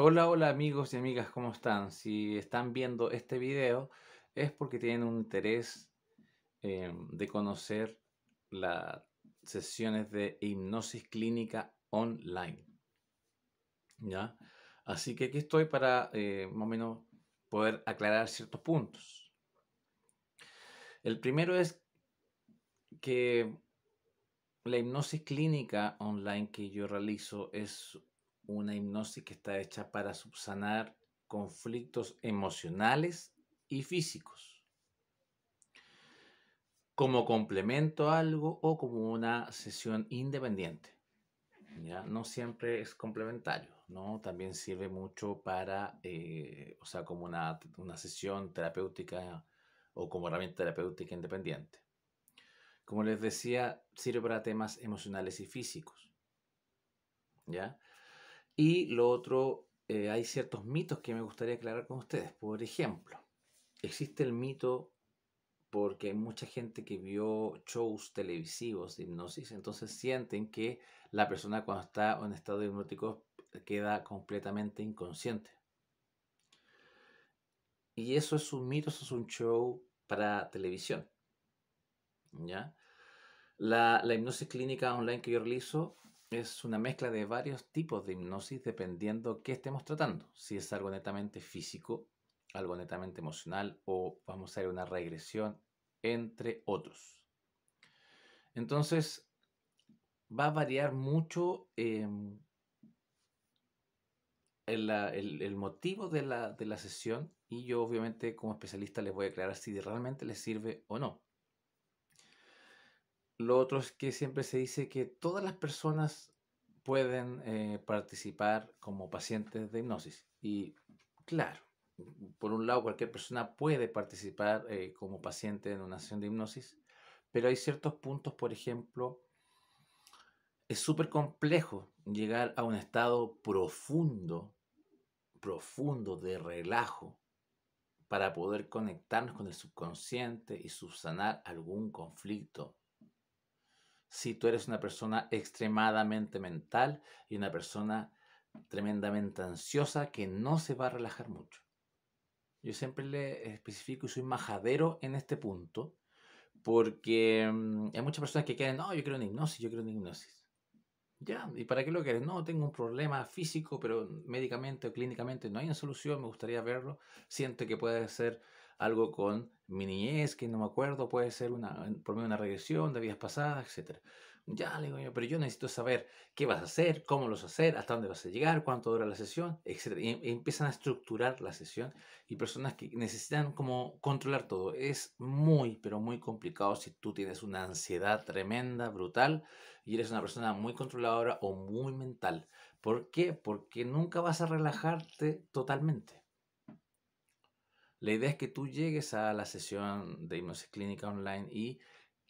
Hola, hola amigos y amigas, ¿cómo están? Si están viendo este video es porque tienen un interés eh, de conocer las sesiones de hipnosis clínica online. Así que aquí estoy para eh, más o menos poder aclarar ciertos puntos. El primero es que la hipnosis clínica online que yo realizo es una hipnosis que está hecha para subsanar conflictos emocionales y físicos, como complemento a algo o como una sesión independiente. ¿ya? No siempre es complementario, ¿no? También sirve mucho para, eh, o sea, como una, una sesión terapéutica o como herramienta terapéutica independiente. Como les decía, sirve para temas emocionales y físicos. ¿Ya? Y lo otro, eh, hay ciertos mitos que me gustaría aclarar con ustedes. Por ejemplo, existe el mito porque hay mucha gente que vio shows televisivos de hipnosis, entonces sienten que la persona cuando está en estado hipnótico queda completamente inconsciente. Y eso es un mito, eso es un show para televisión. ¿Ya? La, la hipnosis clínica online que yo realizo es una mezcla de varios tipos de hipnosis dependiendo qué estemos tratando. Si es algo netamente físico, algo netamente emocional o vamos a hacer una regresión, entre otros. Entonces, va a variar mucho em, el, motivo de la, de la sesión y yo obviamente como especialista les voy a aclarar si realmente les sirve o no. Lo otro es que siempre se dice que todas las personas pueden eh, participar como pacientes de hipnosis. Y claro, por un lado, cualquier persona puede participar eh, como paciente en una sesión de hipnosis, pero hay ciertos puntos, por ejemplo, es súper complejo llegar a un estado profundo, profundo de relajo para poder conectarnos con el subconsciente y subsanar algún conflicto si tú eres una persona extremadamente mental y una persona tremendamente ansiosa que no se va a relajar mucho. Yo siempre le especifico y soy majadero en este punto, porque mm, hay muchas personas que creen, no, yo quiero una hipnosis, yo quiero una hipnosis. Ya, ¿y para qué lo quieres? No, tengo un problema físico, pero médicamente o clínicamente no hay una solución, me gustaría verlo, siento que puede ser algo con mi niñez, que no me acuerdo, puede ser una, por medio de una regresión de vidas pasadas, etc. Ya, le digo yo, pero yo necesito saber qué vas a hacer, cómo los hacer, hasta dónde vas a llegar, cuánto dura la sesión, etc. y em, empiezan a estructurar la sesión y personas que necesitan como controlar todo. Es muy, pero muy complicado si tú tienes una ansiedad tremenda, brutal, y eres una persona muy controladora o muy mental. ¿Por qué? Porque nunca vas a relajarte totalmente. La idea es que tú llegues a la sesión de hipnosis clínica online y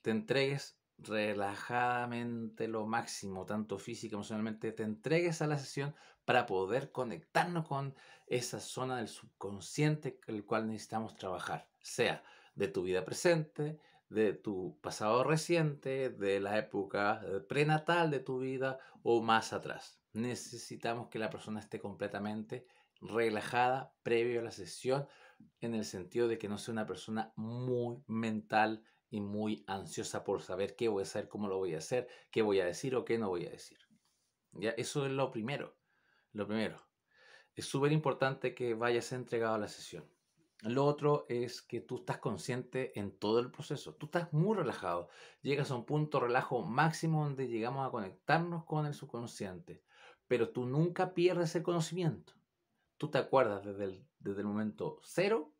te entregues relajadamente lo máximo, tanto física, como emocionalmente, te entregues a la sesión para poder conectarnos con esa zona del subconsciente el cual necesitamos trabajar, sea de tu vida presente, de tu pasado reciente, de la época eh, prenatal de tu vida o más atrás. Necesitamos que la persona esté completamente relajada previo a la sesión en el sentido de que no sea una persona muy mental y muy ansiosa por saber qué voy a hacer, cómo lo voy a hacer, qué voy a decir o qué no voy a decir. ¿Ya? Eso es lo primero. Lo primero. Es súper importante que vayas entregado a la sesión. Lo otro es que tú estás consciente en todo el proceso. Tú estás muy relajado. Llegas a un punto relajo máximo donde llegamos a conectarnos con el subconsciente. Pero tú nunca pierdes el conocimiento tú te acuerdas desde el, momento cero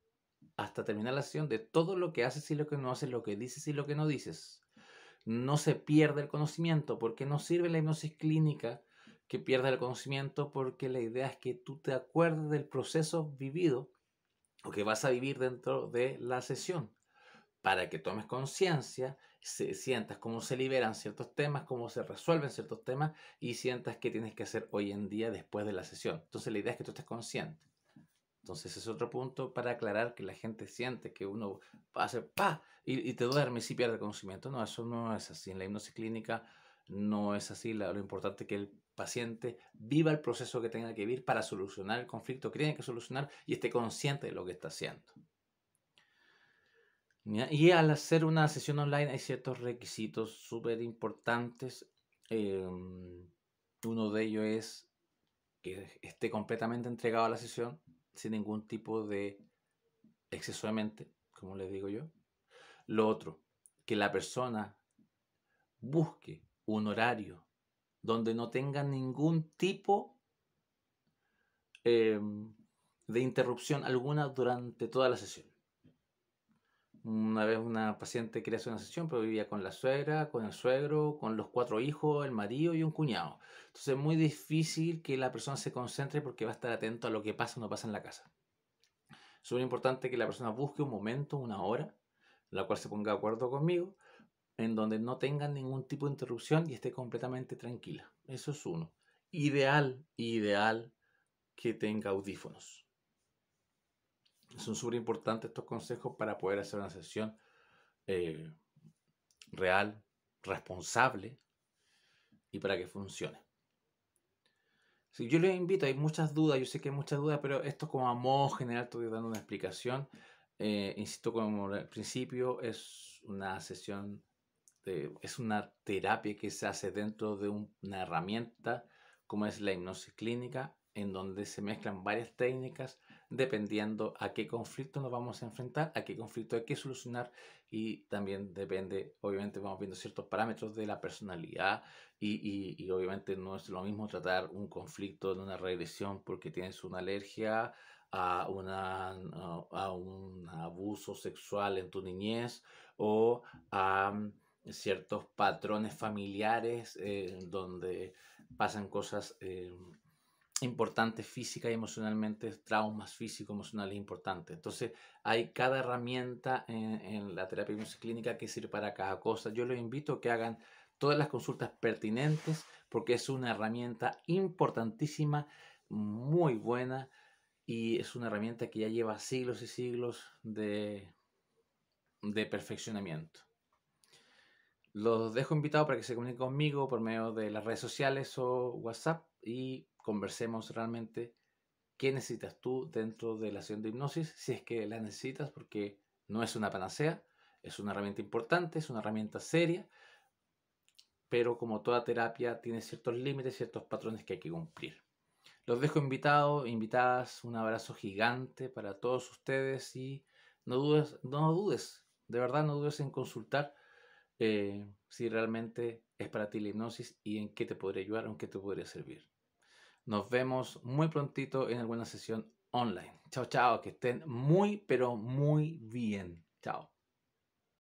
hasta terminar la sesión de todo lo que haces y lo que no haces, lo que dices y lo que no dices. No se pierde el conocimiento porque no sirve la hipnosis clínica que pierda el conocimiento porque la idea es que tú te acuerdes del proceso vivido o que vas a vivir dentro de la sesión para que tomes conciencia, sientas cómo se liberan ciertos temas, cómo se resuelven ciertos temas y sientas qué tienes que hacer hoy en día después de la sesión. Entonces la idea es que tú estés consciente. Entonces es otro punto para aclarar que la gente siente que uno hace pa y, y te duerme y de conocimiento. No, eso no es así. En la hipnosis clínica no es así. Lo importante es que el paciente viva el proceso que tenga que vivir para solucionar el conflicto que tiene que solucionar y esté consciente de lo que está haciendo. Y al hacer una sesión online hay ciertos requisitos súper importantes. Em, uno de ellos es que esté completamente entregado a la sesión, sin ningún tipo de exceso de mente, como les digo yo. Lo otro, que la persona busque un horario donde no tenga ningún tipo em, de interrupción alguna durante toda la sesión. Una vez una paciente quería hacer una sesión, pero vivía con la suegra, con el suegro, con los cuatro hijos, el marido y un cuñado. Entonces es muy difícil que la persona se concentre porque va a estar atento a lo que pasa o no pasa en la casa. Es muy importante que la persona busque un momento, una hora, la cual se ponga de acuerdo conmigo, en donde no tenga ningún tipo de interrupción y esté completamente tranquila. Eso es uno. Ideal, ideal que tenga audífonos son súper importantes estos consejos para poder hacer una sesión eh, real, responsable y para que funcione. Si yo les invito, hay muchas dudas, yo sé que hay muchas dudas, pero esto como a modo general estoy dando una explicación. Eh, insisto, como al principio es una sesión, es una terapia que se hace dentro de una herramienta como es la hipnosis clínica, en donde se mezclan varias técnicas dependiendo a qué conflicto nos vamos a enfrentar, a qué conflicto hay que solucionar y también depende, obviamente vamos viendo ciertos parámetros de la personalidad y, obviamente no es lo mismo tratar un conflicto en una regresión porque tienes una alergia a, una, a un abuso sexual en tu niñez o a mm, ciertos patrones familiares eh, donde pasan cosas... Eh, importantes física y emocionalmente, traumas físicos emocionales importantes. Entonces, hay cada herramienta en, la terapia clínica que sirve para cada cosa. Yo los invito a que hagan todas las consultas pertinentes porque es una herramienta importantísima, muy buena y es una herramienta que ya lleva siglos y siglos de, de perfeccionamiento. Los dejo invitados para que se comuniquen conmigo por medio de las redes sociales o WhatsApp y conversemos realmente qué necesitas tú dentro de la sesión de hipnosis, si es que la necesitas, porque no es una panacea, es una herramienta importante, es una herramienta seria, pero como toda terapia tiene ciertos límites, ciertos patrones que hay que cumplir. Los dejo invitados, invitadas, un abrazo gigante para todos ustedes y no dudes, no dudes, de verdad no dudes en consultar eh, si realmente es para ti la hipnosis y en qué te podría ayudar, en qué te podría servir. Nos vemos muy prontito en alguna sesión online. Chao, chao, que estén muy, pero muy bien. Chao.